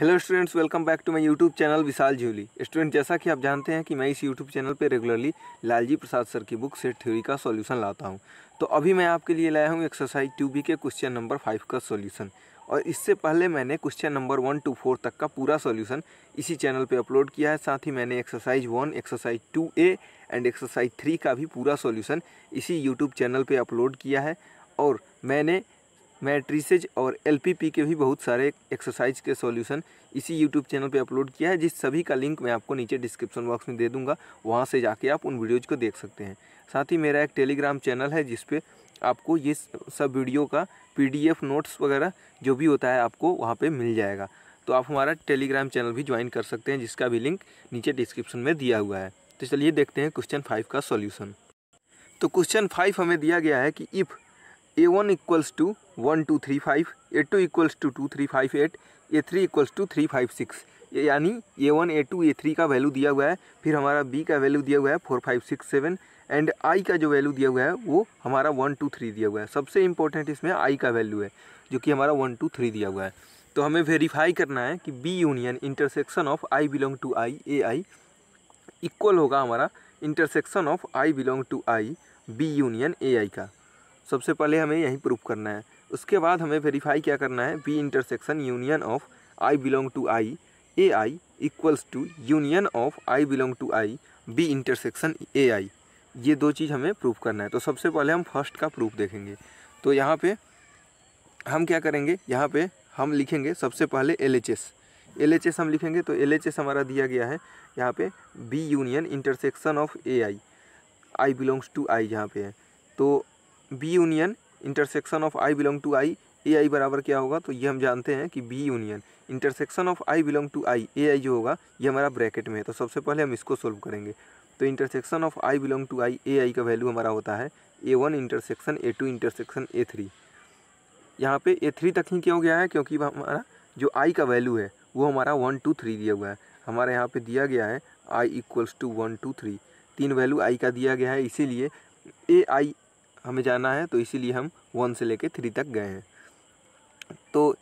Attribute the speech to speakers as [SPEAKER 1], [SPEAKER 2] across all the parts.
[SPEAKER 1] hello students welcome back to my YouTube channel Vishal Jhuli student जैसा कि आप जानते हैं कि मैं इस यूट्यूब चैनल पर रेगुलरली लालजी प्रसाद सर की बुक सेट थ्योरी का सॉल्यूशन लाता हूं तो अभी मैं आपके लिए लाया हूं एक्सरसाइज टू बी के क्वेश्चन नंबर फाइव का सॉल्यूशन और इससे पहले मैंने question number one two four तक का पूरा सोल्यूशन इसी चैनल पर अपलोड किया है साथ ही मैंने exercise one exercise two A and exercise three का भी पूरा सोल्यूशन इसी यूट्यूब चैनल पर अपलोड किया है और मैंने मैट्रिसेज और एलपीपी के भी बहुत सारे एक्सरसाइज के सॉल्यूशन इसी यूट्यूब चैनल पे अपलोड किया है जिस सभी का लिंक मैं आपको नीचे डिस्क्रिप्शन बॉक्स में दे दूंगा वहाँ से जाके आप उन वीडियोज़ को देख सकते हैं साथ ही मेरा एक टेलीग्राम चैनल है जिसपे आपको ये सब वीडियो का पी नोट्स वगैरह जो भी होता है आपको वहाँ पर मिल जाएगा तो आप हमारा टेलीग्राम चैनल भी ज्वाइन कर सकते हैं जिसका भी लिंक नीचे डिस्क्रिप्शन में दिया हुआ है तो चलिए देखते हैं क्वेश्चन फाइव का सॉल्यूशन तो क्वेश्चन फाइव हमें दिया गया है कि if A one equals to one two three five A two equals to two three five eight A three equals to three five six यानी A one A two A three का value दिया हुआ है फिर हमारा B का value दिया हुआ है four five six seven and I का जो वैल्यू दिया हुआ है वो हमारा वन टू थ्री दिया हुआ है सबसे इम्पोर्टेंट इसमें आई का वैल्यू है जो कि हमारा वन टू थ्री दिया हुआ है तो हमें वेरीफाई करना है कि B union intersection of I belong to I A I equal होगा हमारा intersection of I belong to I B union A I का सबसे पहले हमें यहीं प्रूफ करना है उसके बाद हमें वेरीफाई क्या करना है B intersection union of I belong to I A I equals to union of I belong to I B intersection A I ये दो चीज़ हमें प्रूफ करना है तो सबसे पहले हम फर्स्ट का प्रूफ देखेंगे तो यहाँ पे हम क्या करेंगे यहाँ पे हम लिखेंगे सबसे पहले L H S L H S हम लिखेंगे तो एल एच एस हमारा दिया गया है यहाँ पे B union intersection of A I I belongs to I यहाँ पे है तो B union intersection of I belong to I A I बराबर क्या होगा तो ये हम जानते हैं कि B union intersection of I belong to I A I जो होगा ये हमारा ब्रैकेट में है तो सबसे पहले हम इसको सोल्व करेंगे तो intersection of I belong to I A I का वैल्यू हमारा होता है A one intersection A two intersection A three यहाँ पे ए थ्री तक ही क्यों गया है क्योंकि हमारा जो आई का वैल्यू है वो हमारा वन टू थ्री दिया हुआ है हमारे यहाँ पे दिया गया है I equals to one two three तीन वैल्यू आई का दिया गया है इसीलिए ए आई हमें जाना है तो इसीलिए हम वन से लेके थ्री तक गए हैं तो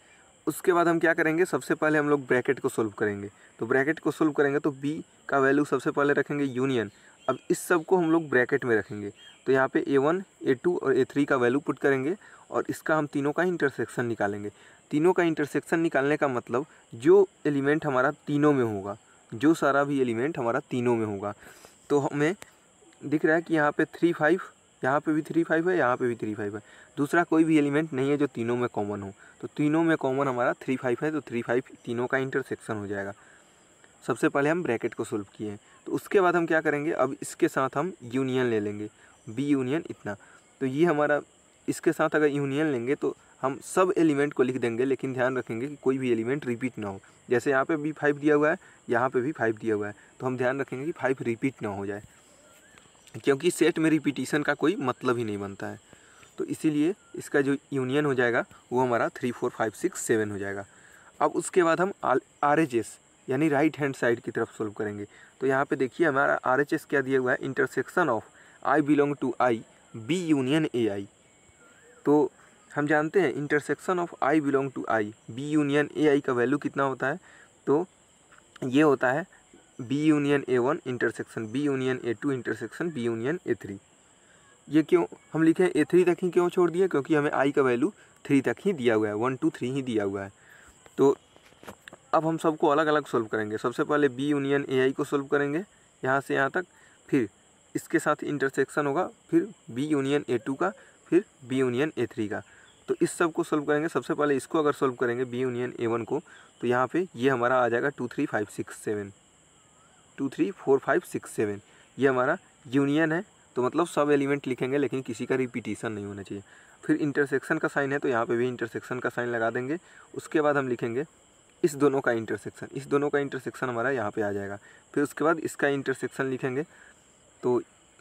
[SPEAKER 1] उसके बाद हम क्या करेंगे सबसे पहले हम लोग ब्रैकेट को सोल्व करेंगे तो ब्रैकेट को सोल्व करेंगे तो बी का वैल्यू सबसे पहले रखेंगे यूनियन अब इस सब को हम लोग ब्रैकेट में रखेंगे तो यहाँ पे ए वन ए टू और ए थ्री का वैल्यू पुट करेंगे और इसका हम तीनों का इंटरसेक्शन निकालेंगे तीनों का इंटरसेक्शन निकालने का मतलब जो एलिमेंट हमारा तीनों में होगा जो सारा भी एलिमेंट हमारा तीनों में होगा तो हमें दिख रहा है कि यहाँ पे थ्री फाइव यहाँ पे भी थ्री फाइव है यहाँ पे भी थ्री फाइव है दूसरा कोई भी एलिमेंट नहीं है जो तीनों में कॉमन हो तो तीनों में कॉमन हमारा थ्री फाइव है तो थ्री फाइव तीनों का इंटरसेक्शन हो जाएगा सबसे पहले हम ब्रैकेट को सोल्व किए हैं तो उसके बाद हम क्या करेंगे अब इसके साथ हम यूनियन ले लेंगे बी यूनियन इतना तो ये हमारा इसके साथ अगर यूनियन लेंगे तो हम सब एलिमेंट को लिख देंगे लेकिन ध्यान रखेंगे कि कोई भी एलिमेंट रिपीट ना हो जैसे यहाँ पे भी फाइव दिया हुआ है यहाँ पे भी फाइव दिया हुआ है तो हम ध्यान रखेंगे कि फाइव रिपीट ना हो जाए क्योंकि सेट में रिपीटिशन का कोई मतलब ही नहीं बनता है तो इसीलिए इसका जो यूनियन हो जाएगा वो हमारा three four five six seven हो जाएगा अब उसके बाद हम आर एच एस यानी राइट हैंड साइड की तरफ सोल्व करेंगे तो यहाँ पे देखिए हमारा आर एच एस क्या दिया हुआ है intersection of I belong to I B union A I तो हम जानते हैं intersection of I belong to I B union A I का वैल्यू कितना होता है तो ये होता है B union A one intersection B union A two intersection B union A three ये क्यों हम लिखे ए थ्री तक ही क्यों छोड़ दिया क्योंकि हमें आई का वैल्यू थ्री तक ही दिया हुआ है वन टू थ्री ही दिया हुआ है तो अब हम सबको अलग अलग सोल्व करेंगे सबसे पहले बी यूनियन ए आई को सोल्व करेंगे यहाँ से यहाँ तक फिर इसके साथ इंटरसेक्शन होगा फिर बी यूनियन ए टू का फिर बी यूनियन ए थ्री का तो इस सब को सोल्व करेंगे सबसे पहले इसको अगर सोल्व करेंगे बी यूनियन ए वन को तो यहाँ पे ये हमारा आ जाएगा two three five six seven two three four five six seven ये हमारा यूनियन है तो मतलब सब एलिमेंट लिखेंगे लेकिन किसी का रिपीटिशन नहीं होना चाहिए फिर इंटरसेक्शन का साइन है तो यहाँ पे भी इंटरसेक्शन का साइन लगा देंगे उसके बाद हम लिखेंगे इस दोनों का इंटरसेक्शन इस दोनों का इंटरसेक्शन हमारा यहाँ पे आ जाएगा फिर उसके बाद इसका इंटरसेक्शन लिखेंगे तो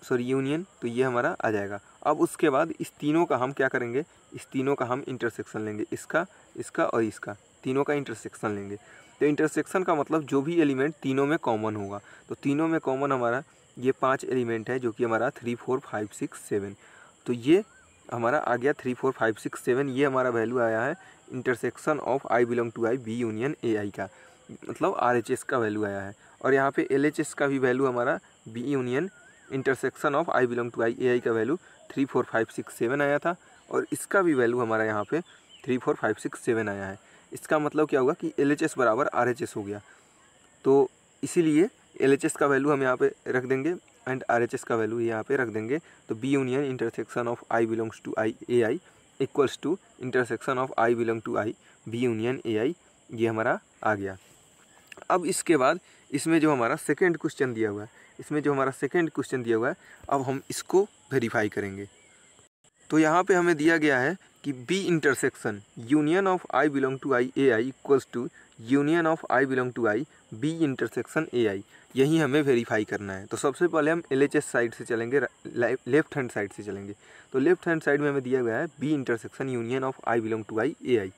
[SPEAKER 1] सॉरी यूनियन तो ये हमारा आ जाएगा अब उसके बाद इस तीनों का हम क्या करेंगे इस तीनों का हम इंटरसेक्शन लेंगे इसका इसका और इसका तीनों का इंटरसेक्शन लेंगे तो इंटरसेक्शन का मतलब जो भी एलिमेंट तीनों में कॉमन होगा तो तीनों में कॉमन हमारा ये पांच एलिमेंट है जो कि हमारा three four five six seven तो ये हमारा आ गया three four five six seven ये हमारा वैल्यू आया है intersection of I belong to I B union A I का मतलब आर एच एस का वैल्यू आया है और यहाँ पे एल एच एस का भी वैल्यू हमारा B union intersection of I belong to I A I का value three four five six seven आया था और इसका भी वैल्यू हमारा यहाँ पे three four five six seven आया है इसका मतलब क्या होगा कि एल एच एस बराबर आर एच एस हो गया तो इसीलिए एल एच एस का वैल्यू हम यहाँ पे रख देंगे एंड आर एच एस का वैल्यू यहाँ पे रख देंगे तो B union intersection of I belongs to I A I equals to intersection of I belong to I B union A I ये हमारा आ गया अब इसके बाद इसमें जो हमारा सेकेंड क्वेश्चन दिया हुआ है इसमें जो हमारा सेकेंड क्वेश्चन दिया हुआ है अब हम इसको वेरीफाई करेंगे तो यहाँ पे हमें दिया गया है कि B intersection union of I belong to I A I equals to union of I belong to I B intersection A I यही हमें वेरीफाई करना है तो सबसे पहले हम एल एच एस साइड से चलेंगे लेफ्ट हैंड साइड से चलेंगे तो लेफ्ट हैंड साइड में हमें दिया गया है B intersection union of I belong to I A I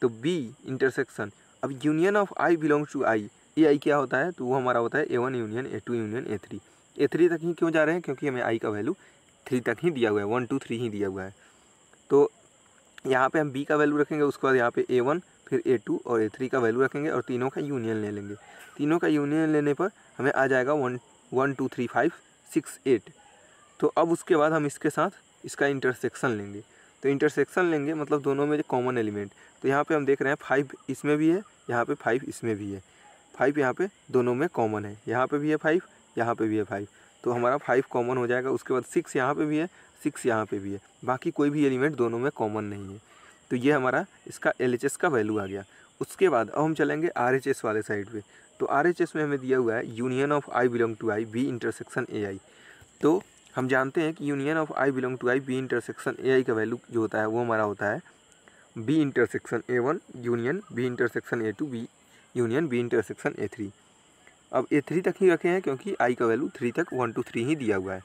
[SPEAKER 1] तो बी इंटरसेक्शन अब union of I belong to I A I क्या होता है तो वो हमारा होता है A one union A two union A three A three तक ही क्यों जा रहे हैं क्योंकि हमें आई का वैल्यू थ्री तक ही दिया हुआ है वन टू थ्री ही दिया हुआ है तो यहाँ पे हम बी का वैल्यू रखेंगे उसके बाद यहाँ पे ए वन फिर ए टू और ए थ्री का वैल्यू रखेंगे और तीनों का यूनियन ले लेंगे तीनों का यूनियन लेने पर हमें आ जाएगा one one two three five six eight तो अब उसके बाद हम इसके साथ इसका इंटरसेक्शन लेंगे तो इंटरसेक्शन लेंगे मतलब दोनों में कॉमन एलिमेंट तो यहाँ पर हम देख रहे हैं फाइव इसमें भी है यहाँ पर फाइव इसमें भी है फाइव यहाँ पर दोनों में कॉमन है यहाँ पर भी है फाइव यहाँ पर भी है फाइव तो हमारा फाइव कॉमन हो जाएगा उसके बाद सिक्स यहाँ पे भी है सिक्स यहाँ पे भी है बाकी कोई भी एलिमेंट दोनों में कॉमन नहीं है तो ये हमारा इसका एल का वैल्यू आ गया उसके बाद अब हम चलेंगे आर वाले साइड पर तो आर में हमें दिया हुआ है union of I belong to I B intersection A तो हम जानते हैं कि union of I belong to I B intersection A का वैल्यू जो होता है वो हमारा होता है B intersection A one union B intersection A two B union B intersection A three अब ए थ्री तक ही रखे हैं क्योंकि आई का वैल्यू थ्री तक वन टू थ्री ही दिया हुआ है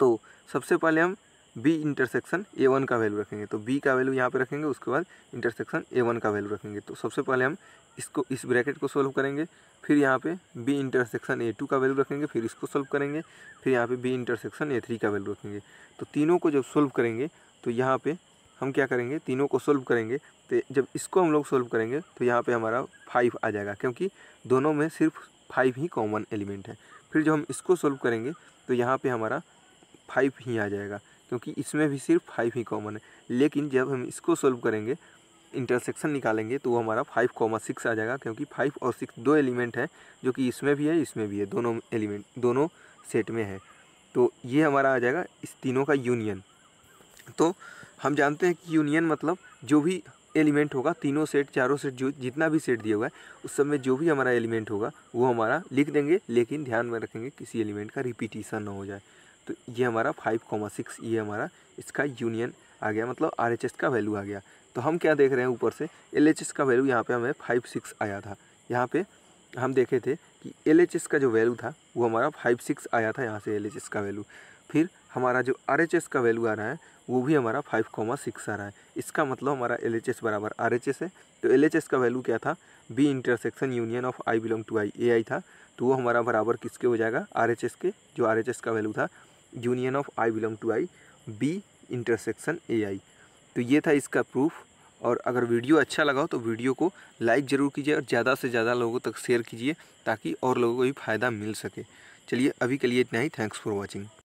[SPEAKER 1] तो सबसे पहले हम बी इंटरसेक्शन ए वन का वैल्यू रखेंगे तो बी का वैल्यू यहाँ पे रखेंगे उसके बाद इंटरसेक्शन ए वन का वैल्यू रखेंगे तो सबसे पहले हम इसको इस ब्रैकेट को सोल्व करेंगे फिर यहाँ पे बी इंटरसेक्शन ए टू का वैल्यू रखेंगे फिर इसको सोल्व करेंगे फिर यहाँ पे बी इंटरसेक्शन ए थ्री का वैल्यू रखेंगे तो तीनों को जब सोल्व करेंगे तो यहाँ पर हम क्या करेंगे तीनों को सोल्व करेंगे तो जब इसको हम लोग सोल्व करेंगे तो यहाँ पे हमारा फाइव आ जाएगा क्योंकि दोनों में सिर्फ फाइव ही कॉमन एलिमेंट है फिर जब हम इसको सोल्व करेंगे तो यहाँ पे हमारा फाइव ही आ जाएगा क्योंकि इसमें भी सिर्फ फाइव ही कॉमन है लेकिन जब हम इसको सोल्व करेंगे इंटरसेक्शन निकालेंगे तो वो हमारा फाइव कॉमा सिक्स आ जाएगा क्योंकि फाइव और सिक्स दो एलिमेंट हैं जो कि इसमें भी है इसमें भी है दोनों एलिमेंट दोनों सेट में है तो ये हमारा आ जाएगा इस तीनों का यूनियन तो हम जानते हैं कि यूनियन मतलब जो भी एलिमेंट होगा तीनों सेट चारों सेट जो जितना भी सेट दिया हुआ है उस समय जो भी हमारा एलिमेंट होगा वो हमारा लिख देंगे लेकिन ध्यान में रखेंगे किसी एलिमेंट का रिपीटिशन ना हो जाए तो ये हमारा फाइव कॉमा सिक्स ये हमारा इसका यूनियन आ गया मतलब आर एच एस का वैल्यू आ गया तो हम क्या देख रहे हैं ऊपर से एल एच एस का वैल्यू यहाँ पर हमें फाइव सिक्स आया था यहाँ पर हम देखे थे कि एल एच एस का जो वैल्यू था वो हमारा फाइव सिक्स आया था यहाँ से एल एच एस का वैल्यू फिर हमारा जो आर का वैल्यू आ रहा है वो भी हमारा फाइव कॉमा सिक्स आ रहा है इसका मतलब हमारा एल एच एस बराबर आर एच एस है तो एल एच एस का वैल्यू क्या था B intersection union of I belong to I A I था तो वो हमारा बराबर किसके हो जाएगा आर एच एस के जो आर एच एस का वैल्यू था union of I belong to I B intersection A I तो ये था इसका प्रूफ और अगर वीडियो अच्छा लगा हो तो वीडियो को लाइक ज़रूर कीजिए और ज़्यादा से ज़्यादा लोगों तक शेयर कीजिए ताकि और लोगों को भी फ़ायदा मिल सके चलिए अभी के लिए इतना ही थैंक्स फॉर वॉचिंग